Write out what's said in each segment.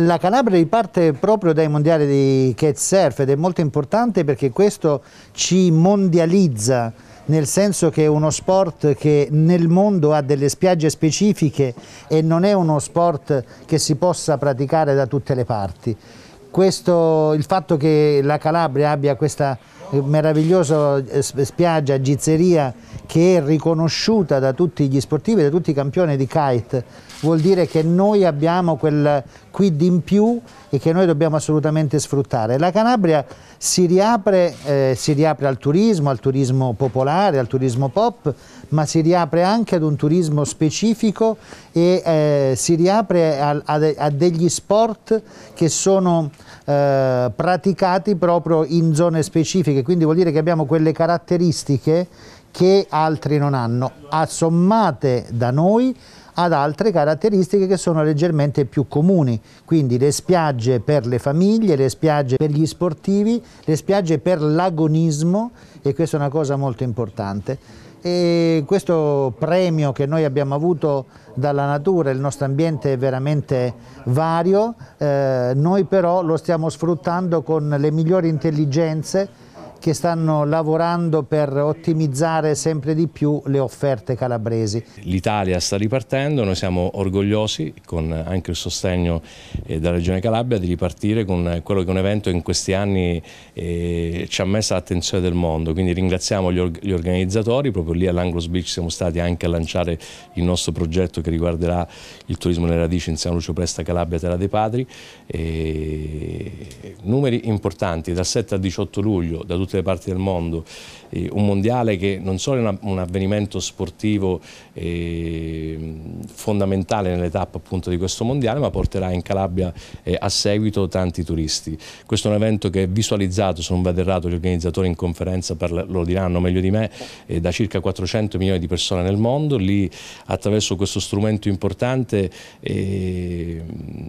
La Calabria riparte proprio dai mondiali di kitesurf ed è molto importante perché questo ci mondializza nel senso che è uno sport che nel mondo ha delle spiagge specifiche e non è uno sport che si possa praticare da tutte le parti. Questo, il fatto che la Calabria abbia questa meravigliosa eh, spiaggia, gizzeria che è riconosciuta da tutti gli sportivi, da tutti i campioni di kite, vuol dire che noi abbiamo quel quid in più e che noi dobbiamo assolutamente sfruttare. La Canabria si riapre, eh, si riapre al turismo, al turismo popolare, al turismo pop, ma si riapre anche ad un turismo specifico e eh, si riapre a, a, a, degli sport che sono eh, praticati proprio in zone specifiche caratteristiche, quindi vuol dire che abbiamo quelle caratteristiche che altri non hanno, assommate da noi ad altre caratteristiche che sono leggermente più comuni, quindi le spiagge per le famiglie, le spiagge per gli sportivi, le spiagge per l'agonismo e questa è una cosa molto importante. E questo premio che noi abbiamo avuto dalla natura, il nostro ambiente è veramente vario, eh, noi però lo stiamo sfruttando con le migliori intelligenze che stanno lavorando per ottimizzare sempre di più le offerte calabresi. L'Italia sta ripartendo, noi siamo orgogliosi con anche il sostegno eh, della Regione Calabria di ripartire con quello che è un evento che in questi anni eh, ci ha messo l'attenzione del mondo, quindi ringraziamo gli, organizzatori, proprio lì all'Anglos Beach siamo stati anche a lanciare il nostro progetto che riguarderà il turismo nelle radici in San Lucio Presta Calabria Terra dei Padri, e numeri importanti dal 7 al 18 luglio da tutti tutte le parti del mondo. Eh, un mondiale che non solo è una, un avvenimento sportivo eh, fondamentale nelle appunto di questo mondiale, ma porterà in Calabria eh, a seguito tanti turisti. Questo è un evento che è visualizzato, se non vado errato, gli organizzatori in conferenza per, lo diranno meglio di me, eh, da circa 400 milioni di persone nel mondo. Lì attraverso questo strumento importante ehm,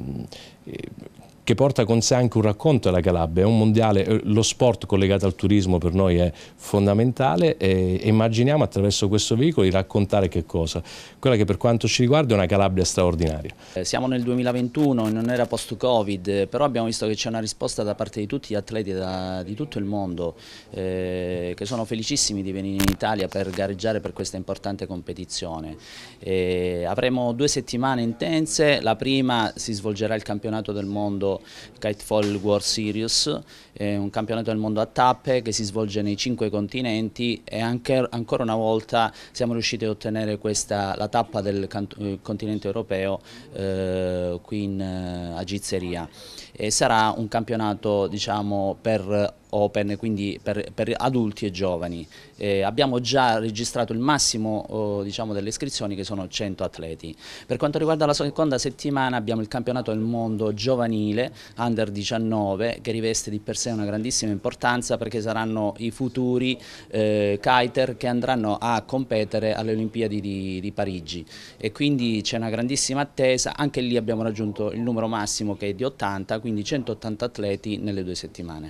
che porta con sé anche un racconto della Calabria, è un mondiale, eh, lo sport collegato al turismo per noi è fondamentale e immaginiamo attraverso questo veicolo di raccontare che cosa? Quella che per quanto ci riguarda è una Calabria straordinaria. Eh, siamo nel 2021, non era post-Covid, eh, però abbiamo visto che c'è una risposta da parte di tutti gli atleti da, di tutto il mondo eh, che sono felicissimi di venire in Italia per gareggiare per questa importante competizione. Eh, avremo due settimane intense, la prima si svolgerà il campionato del mondo chiamato Kitefall World Series, è un campionato del mondo a tappe che si svolge nei cinque continenti e anche, ancora una volta siamo riusciti a ottenere questa, la tappa del eh, continente europeo eh, qui in, eh, a Gizzeria. E sarà un campionato diciamo, per open, quindi per, per adulti e giovani. Eh, abbiamo già registrato il massimo eh, diciamo, delle iscrizioni che sono 100 atleti. Per quanto riguarda la seconda settimana abbiamo il campionato del mondo giovanile under 19 che riveste di per sé una grandissima importanza perché saranno i futuri eh, kiter che andranno a competere alle Olimpiadi di, di Parigi e quindi c'è una grandissima attesa, anche lì abbiamo raggiunto il numero massimo che è di 80, quindi 180 atleti nelle due settimane.